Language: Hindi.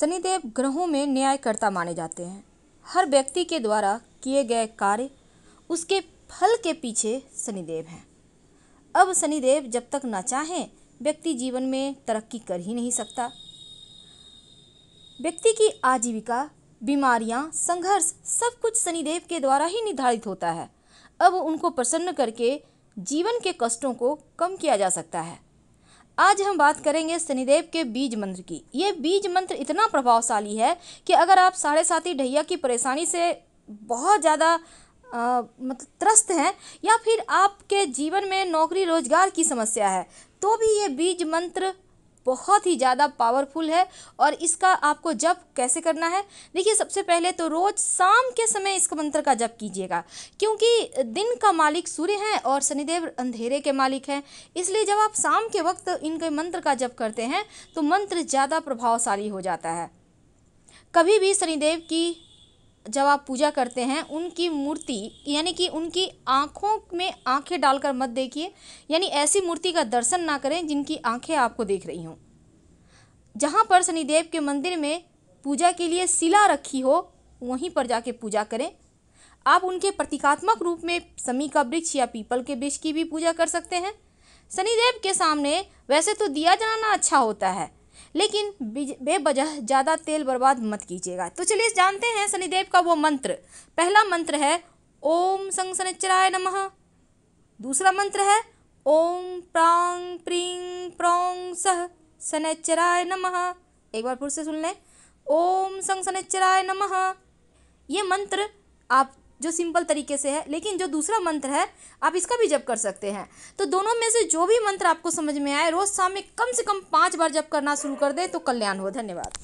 शनिदेव ग्रहों में न्यायकर्ता माने जाते हैं हर व्यक्ति के द्वारा किए गए कार्य उसके फल के पीछे शनिदेव हैं अब शनिदेव जब तक ना चाहें व्यक्ति जीवन में तरक्की कर ही नहीं सकता व्यक्ति की आजीविका बीमारियां, संघर्ष सब कुछ शनिदेव के द्वारा ही निर्धारित होता है अब उनको प्रसन्न करके जीवन के कष्टों को कम किया जा सकता है आज हम बात करेंगे शनिदेव के बीज मंत्र की ये बीज मंत्र इतना प्रभावशाली है कि अगर आप साढ़े साथी ढैया की परेशानी से बहुत ज़्यादा मतलब त्रस्त हैं या फिर आपके जीवन में नौकरी रोजगार की समस्या है तो भी ये बीज मंत्र बहुत ही ज़्यादा पावरफुल है और इसका आपको जप कैसे करना है देखिए सबसे पहले तो रोज़ शाम के समय इस मंत्र का जप कीजिएगा क्योंकि दिन का मालिक सूर्य हैं और शनिदेव अंधेरे के मालिक हैं इसलिए जब आप शाम के वक्त इनके मंत्र का जप करते हैं तो मंत्र ज़्यादा प्रभावशाली हो जाता है कभी भी शनिदेव की जब आप पूजा करते हैं उनकी मूर्ति यानी कि उनकी आँखों में आँखें डालकर मत देखिए यानी ऐसी मूर्ति का दर्शन ना करें जिनकी आँखें आपको देख रही हों जहाँ पर शनिदेव के मंदिर में पूजा के लिए शिला रखी हो वहीं पर जाके पूजा करें आप उनके प्रतीकात्मक रूप में समी का वृक्ष या पीपल के वृक्ष की भी पूजा कर सकते हैं शनिदेव के सामने वैसे तो दिया जलाना अच्छा होता है लेकिन बेवजह ज़्यादा तेल बर्बाद मत कीजिएगा तो चलिए जानते हैं शनिदेव का वो मंत्र पहला मंत्र है ओम संसनचराय नम दूसरा मंत्र है ओम प्रांग प्रीं प्रोंग सह शनैचराय नम एक बार फिर से सुन लें ओम संग शनैचराय नम ये मंत्र आप जो सिंपल तरीके से है लेकिन जो दूसरा मंत्र है आप इसका भी जप कर सकते हैं तो दोनों में से जो भी मंत्र आपको समझ में आए रोज़ शाम में कम से कम पाँच बार जप करना शुरू कर दे तो कल्याण हो धन्यवाद